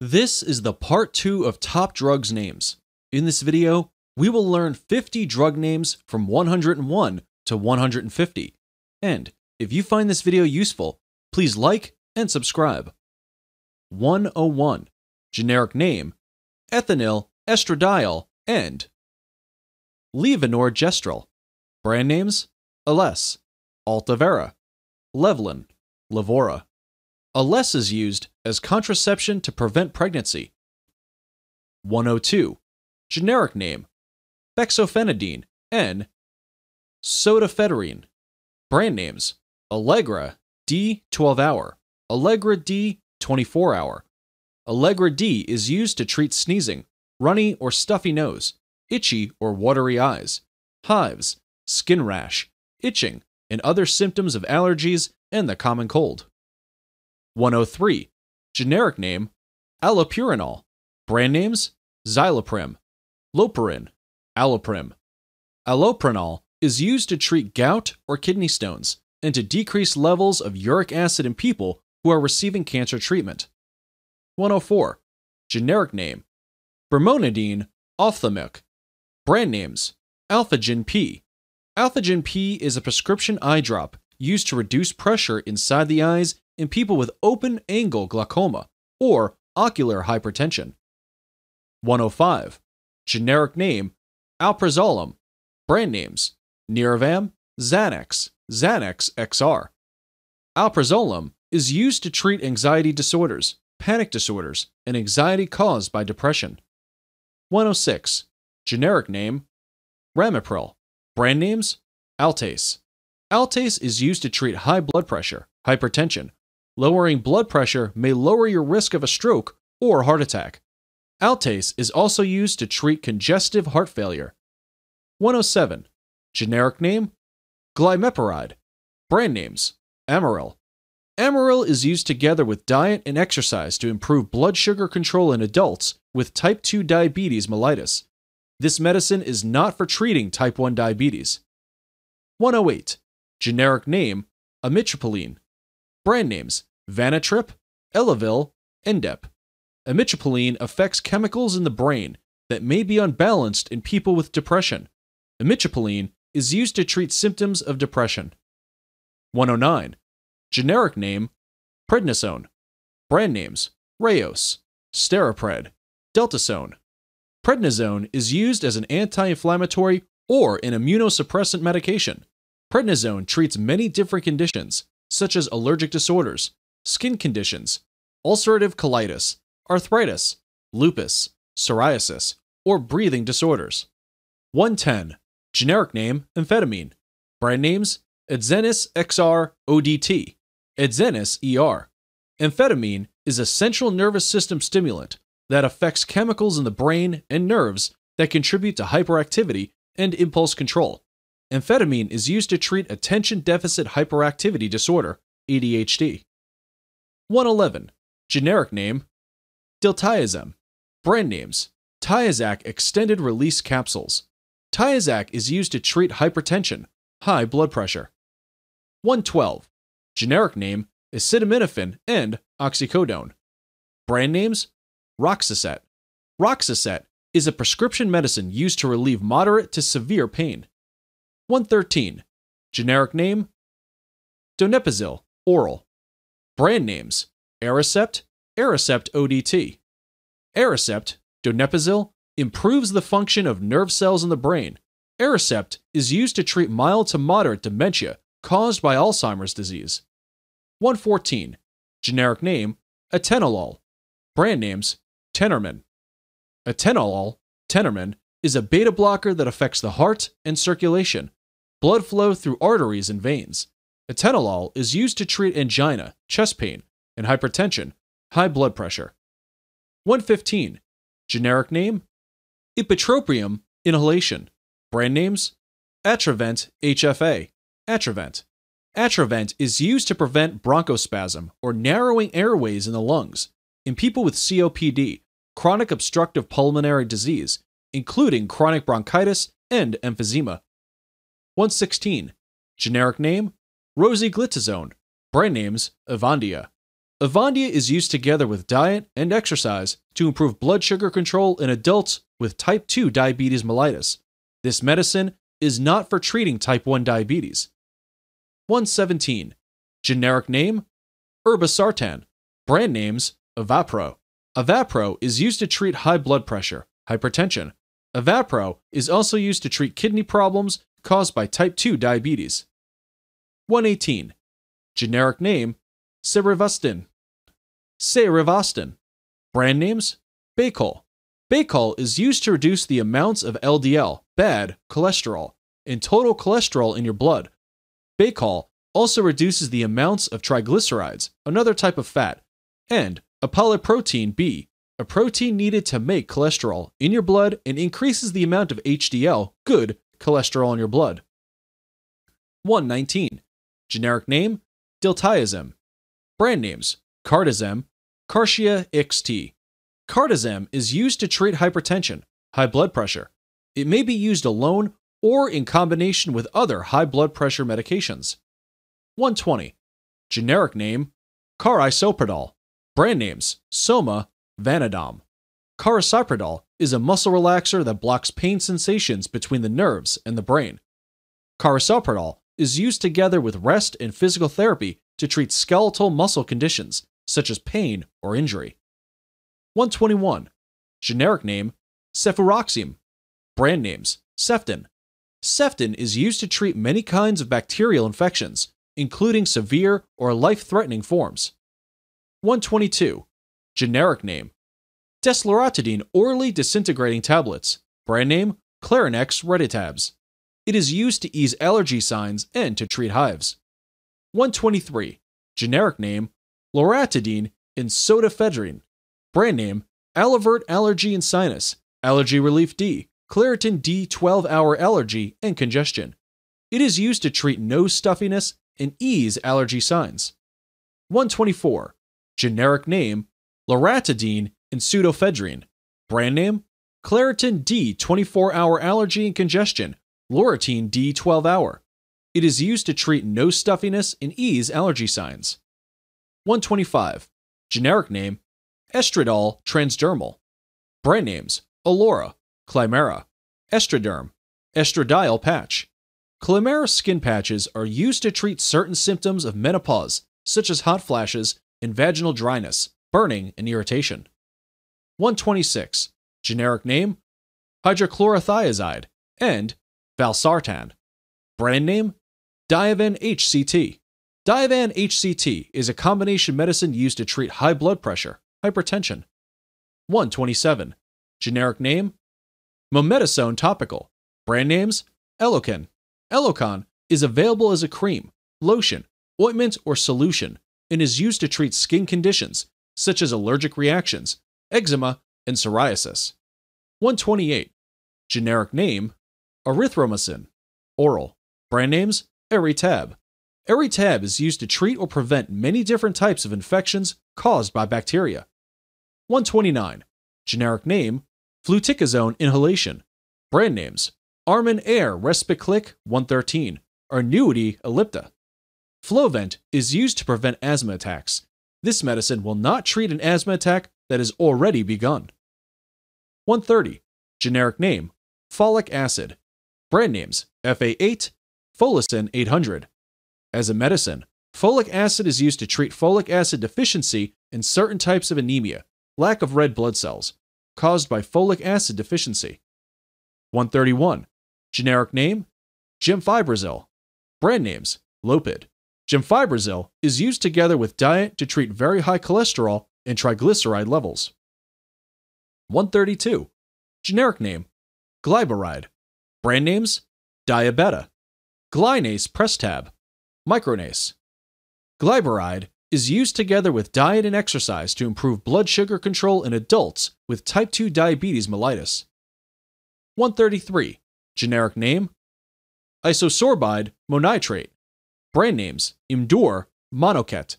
This is the part 2 of top drugs names. In this video, we will learn 50 drug names from 101 to 150. And if you find this video useful, please like and subscribe. 101 Generic name Ethinyl estradiol and Levonorgestrel. Brand names Ales, Altavera, Levlin, Lavora less is used as contraception to prevent pregnancy. 102. Generic name Bexofenadine, N. Sodafedrine. Brand names Allegra D 12 hour, Allegra D 24 hour. Allegra D is used to treat sneezing, runny or stuffy nose, itchy or watery eyes, hives, skin rash, itching, and other symptoms of allergies and the common cold. 103. Generic name, allopurinol. Brand names, xyloprim, loperin, alloprim. Alloprinol is used to treat gout or kidney stones and to decrease levels of uric acid in people who are receiving cancer treatment. 104. Generic name, brimonidine, ophthalmic. Brand names, Alphagen P. Alphagen P is a prescription eye drop used to reduce pressure inside the eyes in people with open angle glaucoma or ocular hypertension. 105. Generic name Alprazolam. Brand names Niravam, Xanax, Xanax XR. Alprazolam is used to treat anxiety disorders, panic disorders, and anxiety caused by depression. 106. Generic name Ramipril. Brand names Altace. Altace is used to treat high blood pressure, hypertension, Lowering blood pressure may lower your risk of a stroke or heart attack. Altase is also used to treat congestive heart failure. 107. Generic name? Glymeparide. Brand names? Amaryl. Amaryl is used together with diet and exercise to improve blood sugar control in adults with type 2 diabetes mellitus. This medicine is not for treating type 1 diabetes. 108. Generic name, amitriptyline. Brand names, Vanatrip, Elavil, Endep. Amitriptyline affects chemicals in the brain that may be unbalanced in people with depression. Amitriptyline is used to treat symptoms of depression. 109. Generic name Prednisone. Brand names Rayos, Sterapred, Deltasone. Prednisone is used as an anti inflammatory or an immunosuppressant medication. Prednisone treats many different conditions, such as allergic disorders, skin conditions, ulcerative colitis, arthritis, lupus, psoriasis, or breathing disorders. 110. Generic name, amphetamine. Brand names, Adzenys XR ODT, Adzenys ER. Amphetamine is a central nervous system stimulant that affects chemicals in the brain and nerves that contribute to hyperactivity and impulse control. Amphetamine is used to treat attention deficit hyperactivity disorder, ADHD. 111. Generic name Diltiazem. Brand names Tiazac extended release capsules. Tiazac is used to treat hypertension, high blood pressure. 112. Generic name acetaminophen and oxycodone. Brand names Roxaset. Roxaset is a prescription medicine used to relieve moderate to severe pain. 113. Generic name Donepezil, oral. Brand names Aricept, Aricept ODT. Aricept, Donepazil improves the function of nerve cells in the brain. Aricept is used to treat mild to moderate dementia caused by Alzheimer's disease. 114. Generic name Atenolol. Brand names Tenormin. Atenolol, Tenormin, is a beta blocker that affects the heart and circulation, blood flow through arteries and veins. Atenolol is used to treat angina, chest pain, and hypertension, high blood pressure. 115. Generic name Ipratropium inhalation. Brand names Atrovent HFA, Atrovent. Atrovent is used to prevent bronchospasm or narrowing airways in the lungs in people with COPD, chronic obstructive pulmonary disease, including chronic bronchitis and emphysema. 116. Generic name rosiglitazone, brand names Avandia. Avandia is used together with diet and exercise to improve blood sugar control in adults with type 2 diabetes mellitus. This medicine is not for treating type 1 diabetes. 117. Generic name Herbasartan. Brand names Evapro. Evapro is used to treat high blood pressure, hypertension. Evapro is also used to treat kidney problems caused by type 2 diabetes. 118. Generic name, Sevastin, Sevastin, Brand names, Bacol. Bacol is used to reduce the amounts of LDL, bad cholesterol, and total cholesterol in your blood. Bacol also reduces the amounts of triglycerides, another type of fat, and apolipoprotein B, a protein needed to make cholesterol in your blood and increases the amount of HDL, good cholesterol in your blood. 119. Generic name, Diltiazem. Brand names, Cardizem, Cartia XT. Cardizem is used to treat hypertension, high blood pressure. It may be used alone or in combination with other high blood pressure medications. 120. Generic name, Carisoprodol. Brand names, Soma, Vanadom. Carisoprodol is a muscle relaxer that blocks pain sensations between the nerves and the brain. Carisoprodol is used together with rest and physical therapy to treat skeletal muscle conditions, such as pain or injury. 121. Generic name Cefuroxime. Brand names Seftin. Seftin is used to treat many kinds of bacterial infections, including severe or life threatening forms. 122. Generic name Desloratadine orally disintegrating tablets. Brand name Clarinex Reditabs. It is used to ease allergy signs and to treat hives. 123. Generic name loratadine and sodafedrine. Brand name Alivert Allergy and Sinus, Allergy Relief D, Claritin D 12 hour allergy and congestion. It is used to treat nose stuffiness and ease allergy signs. 124. Generic name loratadine and pseudoephedrine. Brand name Claritin D 24 hour allergy and congestion Loratine D12 hour. It is used to treat nose stuffiness and ease allergy signs. 125. Generic name Estradol transdermal. Brand names Alora, Climera, Estraderm, Estradiol patch. Climera skin patches are used to treat certain symptoms of menopause, such as hot flashes and vaginal dryness, burning, and irritation. 126. Generic name Hydrochlorothiazide and Valsartan. Brand name? Diavan HCT. Diavan HCT is a combination medicine used to treat high blood pressure, hypertension. 127. Generic name? Mometasone topical. Brand names? Elocon. Elocon is available as a cream, lotion, ointment, or solution and is used to treat skin conditions such as allergic reactions, eczema, and psoriasis. 128. Generic name erythromycin, oral. Brand names, Eritab. Eritab is used to treat or prevent many different types of infections caused by bacteria. 129. Generic name, fluticasone inhalation. Brand names, Armin Air Respiclic 113, Arnuity ellipta. Flovent is used to prevent asthma attacks. This medicine will not treat an asthma attack that has already begun. 130. Generic name, folic acid. Brand names FA8, Folicin 800. As a medicine, folic acid is used to treat folic acid deficiency in certain types of anemia, lack of red blood cells, caused by folic acid deficiency. 131. Generic name Gemfibrazil. Brand names Lopid. Gemfibrazil is used together with diet to treat very high cholesterol and triglyceride levels. 132. Generic name Glyburide. Brand names Diabeta, Press Prestab, Micronase. Glyburide is used together with diet and exercise to improve blood sugar control in adults with type 2 diabetes mellitus. 133. Generic name Isosorbide monitrate. Brand names Imdur, Monoket.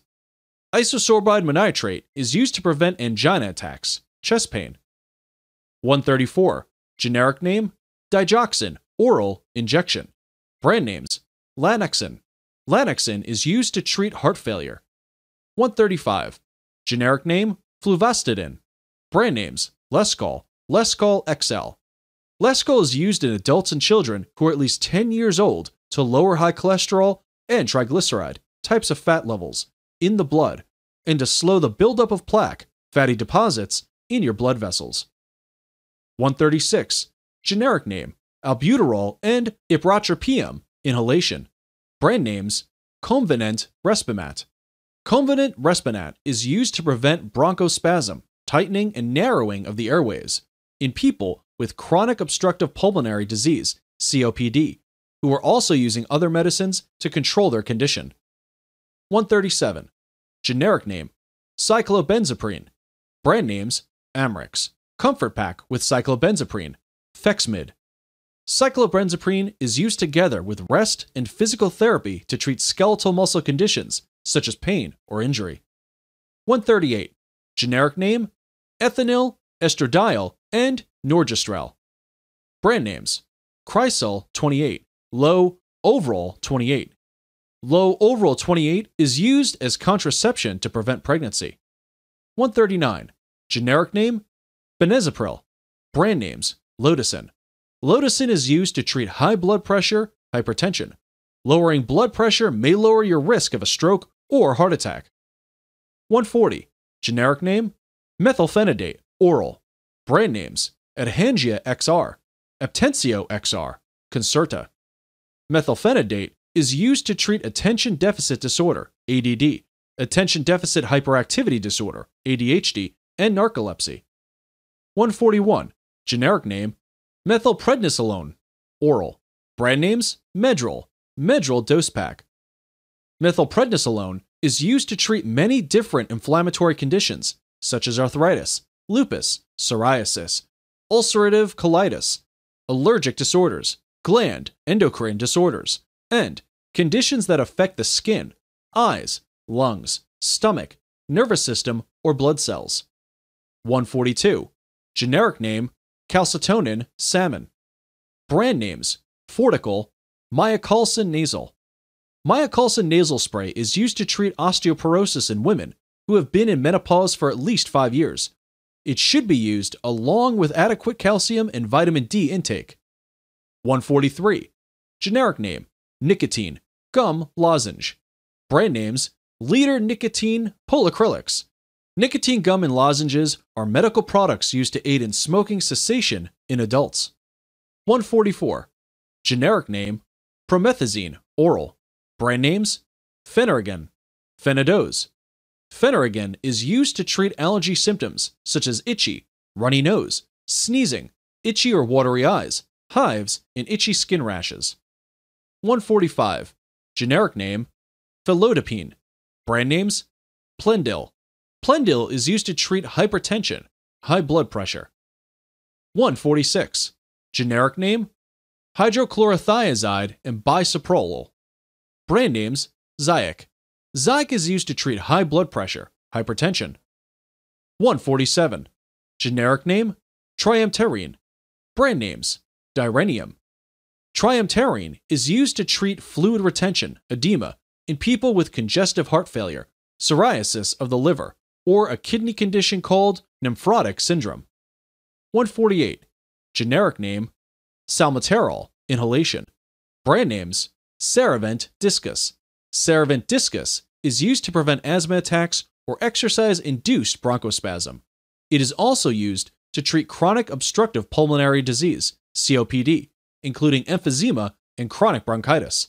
Isosorbide monitrate is used to prevent angina attacks, chest pain. 134. Generic name Digoxin oral injection. Brand names Lanoxin. Lanoxin is used to treat heart failure. 135. Generic name Fluvastidin. Brand names Lescol, Lescol XL. Lescol is used in adults and children who are at least 10 years old to lower high cholesterol and triglyceride, types of fat levels, in the blood, and to slow the buildup of plaque, fatty deposits, in your blood vessels. 136 generic name, albuterol, and ipratropium, inhalation. Brand names, Convenant Respimat. Convenant Respimat is used to prevent bronchospasm, tightening and narrowing of the airways in people with chronic obstructive pulmonary disease, COPD, who are also using other medicines to control their condition. 137. Generic name Cyclobenzaprine. Brand names Amrix. Comfort pack with cyclobenzaprine. Fexmid. Cyclobenzaprine is used together with rest and physical therapy to treat skeletal muscle conditions such as pain or injury. 138. Generic name Ethinyl, Estradiol, and Norgestrel. Brand names Chrysol 28, Low Overall 28. Low Overall 28 is used as contraception to prevent pregnancy. 139. Generic name Benezepril. Brand names Lotusin. Lotusin is used to treat high blood pressure, hypertension. Lowering blood pressure may lower your risk of a stroke or heart attack. 140. Generic name Methylphenidate, oral. Brand names Adhangia XR, Aptensio XR, Concerta. Methylphenidate is used to treat attention deficit disorder, ADD, attention deficit hyperactivity disorder, ADHD, and narcolepsy. 141. Generic name, methylprednisolone, oral. Brand names, Medrol, Medrol dose pack. Methylprednisolone is used to treat many different inflammatory conditions, such as arthritis, lupus, psoriasis, ulcerative colitis, allergic disorders, gland, endocrine disorders, and conditions that affect the skin, eyes, lungs, stomach, nervous system, or blood cells. 142. Generic name calcitonin, salmon. Brand names Fortical, Myocalcin nasal. Myocalcin nasal spray is used to treat osteoporosis in women who have been in menopause for at least five years. It should be used along with adequate calcium and vitamin D intake. 143. Generic name Nicotine, Gum Lozenge. Brand names Leader Nicotine Polacrylics, Nicotine gum and lozenges are medical products used to aid in smoking cessation in adults. 144. Generic name Promethazine, oral. Brand names Phenergan, Phenidose. Phenergan is used to treat allergy symptoms such as itchy, runny nose, sneezing, itchy or watery eyes, hives, and itchy skin rashes. 145. Generic name Felodipine. Brand names Plendil, Plendil is used to treat hypertension, high blood pressure. 146. Generic name hydrochlorothiazide and bisoprolol. Brand names Zyek. Zyek is used to treat high blood pressure, hypertension. 147. Generic name triamterene. Brand names Direnium. Triamterene is used to treat fluid retention, edema, in people with congestive heart failure, psoriasis of the liver, or a kidney condition called nephrotic syndrome. 148. Generic name Salmeterol inhalation. Brand names Servent discus. Cerevent discus is used to prevent asthma attacks or exercise induced bronchospasm. It is also used to treat chronic obstructive pulmonary disease, COPD, including emphysema and chronic bronchitis.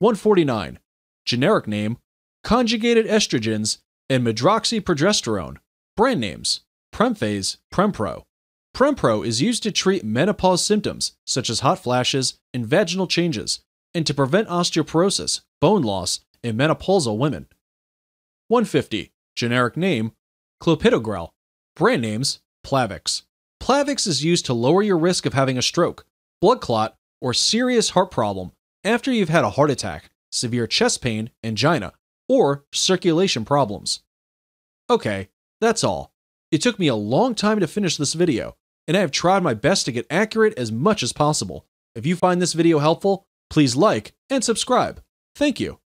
149. Generic name Conjugated estrogens and medroxyprogesterone, brand names Premphase, Prempro. Prempro is used to treat menopause symptoms such as hot flashes and vaginal changes, and to prevent osteoporosis, bone loss, in menopausal women. 150. Generic name Clopidogrel. Brand names Plavix. Plavix is used to lower your risk of having a stroke, blood clot, or serious heart problem after you've had a heart attack, severe chest pain, angina, or circulation problems. Okay, that's all. It took me a long time to finish this video, and I have tried my best to get accurate as much as possible. If you find this video helpful, please like and subscribe. Thank you.